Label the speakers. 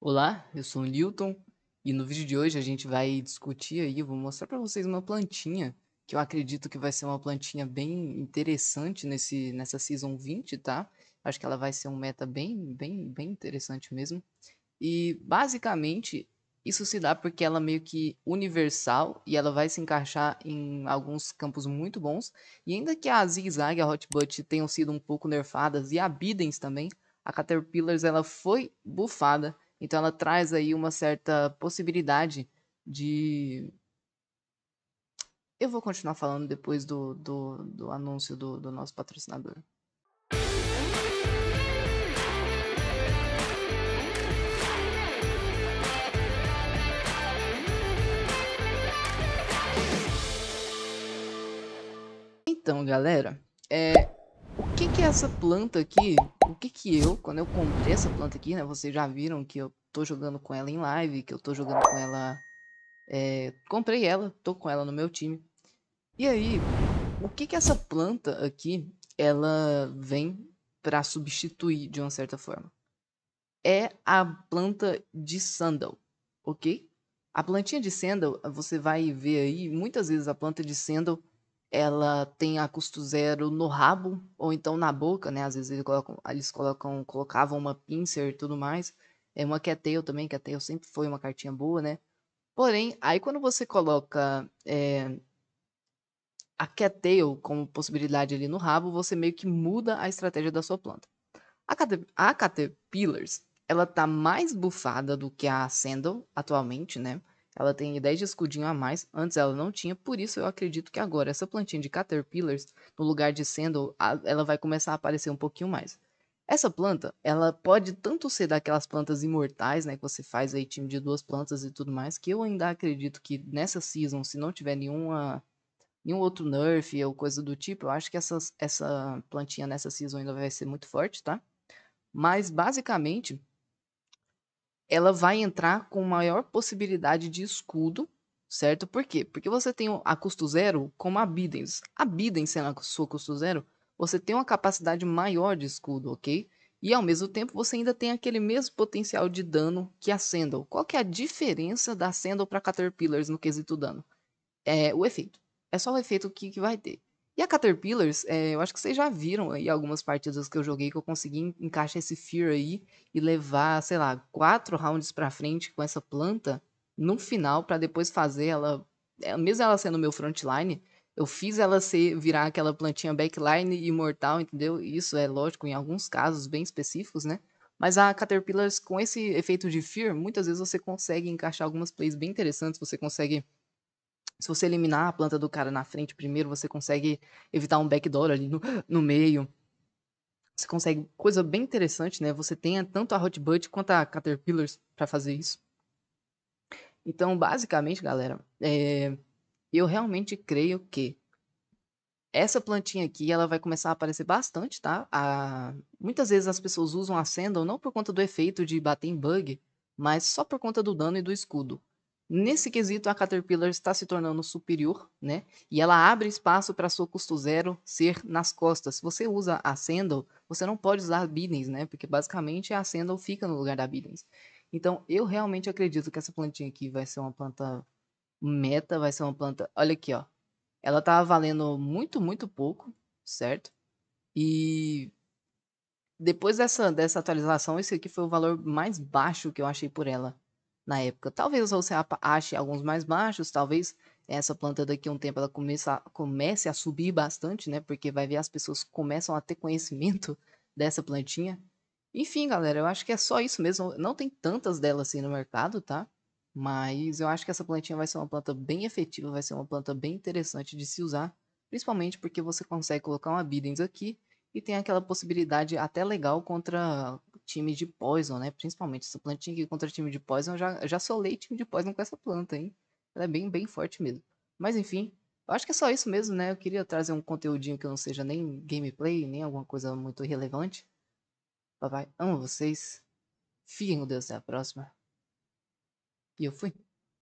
Speaker 1: Olá, eu sou o Newton e no vídeo de hoje a gente vai discutir aí, vou mostrar para vocês uma plantinha que eu acredito que vai ser uma plantinha bem interessante nesse, nessa Season 20, tá? Acho que ela vai ser um meta bem, bem, bem interessante mesmo. E basicamente isso se dá porque ela é meio que universal e ela vai se encaixar em alguns campos muito bons. E ainda que a Zag e a Hot Butt tenham sido um pouco nerfadas e a Bidens também, a Caterpillars ela foi bufada então ela traz aí uma certa possibilidade de. Eu vou continuar falando depois do, do, do anúncio do, do nosso patrocinador. Então, galera, é, que que é essa planta aqui? O que que eu, quando eu comprei essa planta aqui, né? Vocês já viram que eu tô jogando com ela em live, que eu tô jogando com ela... É, comprei ela, tô com ela no meu time. E aí, o que que essa planta aqui, ela vem para substituir de uma certa forma? É a planta de sandal, ok? A plantinha de sandal, você vai ver aí, muitas vezes a planta de sandal ela tem a custo zero no rabo ou então na boca, né? Às vezes eles colocam, eles colocam colocavam uma pincer e tudo mais. É uma Cattail é também, Cattail sempre foi uma cartinha boa, né? Porém, aí quando você coloca eh, é, a Cattail como possibilidade ali no rabo, você meio que muda a estratégia da sua planta. A, a Caterpillars, ela tá mais bufada do que a Sandal atualmente, né? Ela tem 10 de escudinho a mais, antes ela não tinha, por isso eu acredito que agora essa plantinha de Caterpillars, no lugar de Sandal, ela vai começar a aparecer um pouquinho mais. Essa planta, ela pode tanto ser daquelas plantas imortais, né, que você faz aí time de duas plantas e tudo mais, que eu ainda acredito que nessa season, se não tiver nenhuma nenhum outro nerf ou coisa do tipo, eu acho que essas, essa plantinha nessa season ainda vai ser muito forte, tá? Mas basicamente, ela vai entrar com maior possibilidade de escudo, certo? Por quê? Porque você tem a custo zero como a Bidens. A Bidens sendo a sua custo zero, você tem uma capacidade maior de escudo, ok? E ao mesmo tempo você ainda tem aquele mesmo potencial de dano que a Sandal. Qual que é a diferença da Sandal para Caterpillars no quesito dano? É o efeito. É só o efeito que, que vai ter. E a Caterpillars, é, eu acho que vocês já viram aí algumas partidas que eu joguei que eu consegui encaixar esse Fear aí e levar, sei lá, quatro rounds pra frente com essa planta no final para depois fazer ela, eh, mesmo ela sendo meu frontline, eu fiz ela ser, virar aquela plantinha backline imortal, entendeu? Isso é lógico em alguns casos bem específicos, né? Mas a Caterpillars, com esse efeito de Fear, muitas vezes você consegue encaixar algumas plays bem interessantes, você consegue se você eliminar a planta do cara na frente primeiro, você consegue evitar um backdoor ali no, no meio. Você consegue coisa bem interessante, né? Você tem tanto a Hotbutt quanto a Caterpillars para fazer isso. Então, basicamente, galera, é... eu realmente creio que essa plantinha aqui, ela vai começar a aparecer bastante, tá? A... Muitas vezes as pessoas usam a Sandal não por conta do efeito de bater em bug, mas só por conta do dano e do escudo. Nesse quesito, a Caterpillar está se tornando superior, né? E ela abre espaço para seu custo zero ser nas costas. Se você usa a Sandal, você não pode usar a Billings, né? Porque basicamente a Sandal fica no lugar da bidens. Então, eu realmente acredito que essa plantinha aqui vai ser uma planta meta, vai ser uma planta... Olha aqui, ó. Ela tá valendo muito, muito pouco, certo? E depois dessa, dessa atualização, esse aqui foi o valor mais baixo que eu achei por ela na época. Talvez você ache alguns mais baixos, talvez essa planta daqui a um tempo ela comece a, comece a subir bastante, né? Porque vai ver as pessoas começam a ter conhecimento dessa plantinha. Enfim, galera, eu acho que é só isso mesmo. Não tem tantas delas assim no mercado, tá? Mas eu acho que essa plantinha vai ser uma planta bem efetiva, vai ser uma planta bem interessante de se usar, principalmente porque você consegue colocar uma bidens aqui e tem aquela possibilidade até legal contra time de Poison, né? Principalmente essa plantinha aqui contra time de Poison. Eu já, eu já solei time de Poison com essa planta, hein? Ela é bem, bem forte mesmo. Mas enfim, eu acho que é só isso mesmo, né? Eu queria trazer um conteúdinho que não seja nem gameplay, nem alguma coisa muito relevante. Papai, amo vocês. Fiquem com Deus até a próxima. E eu fui.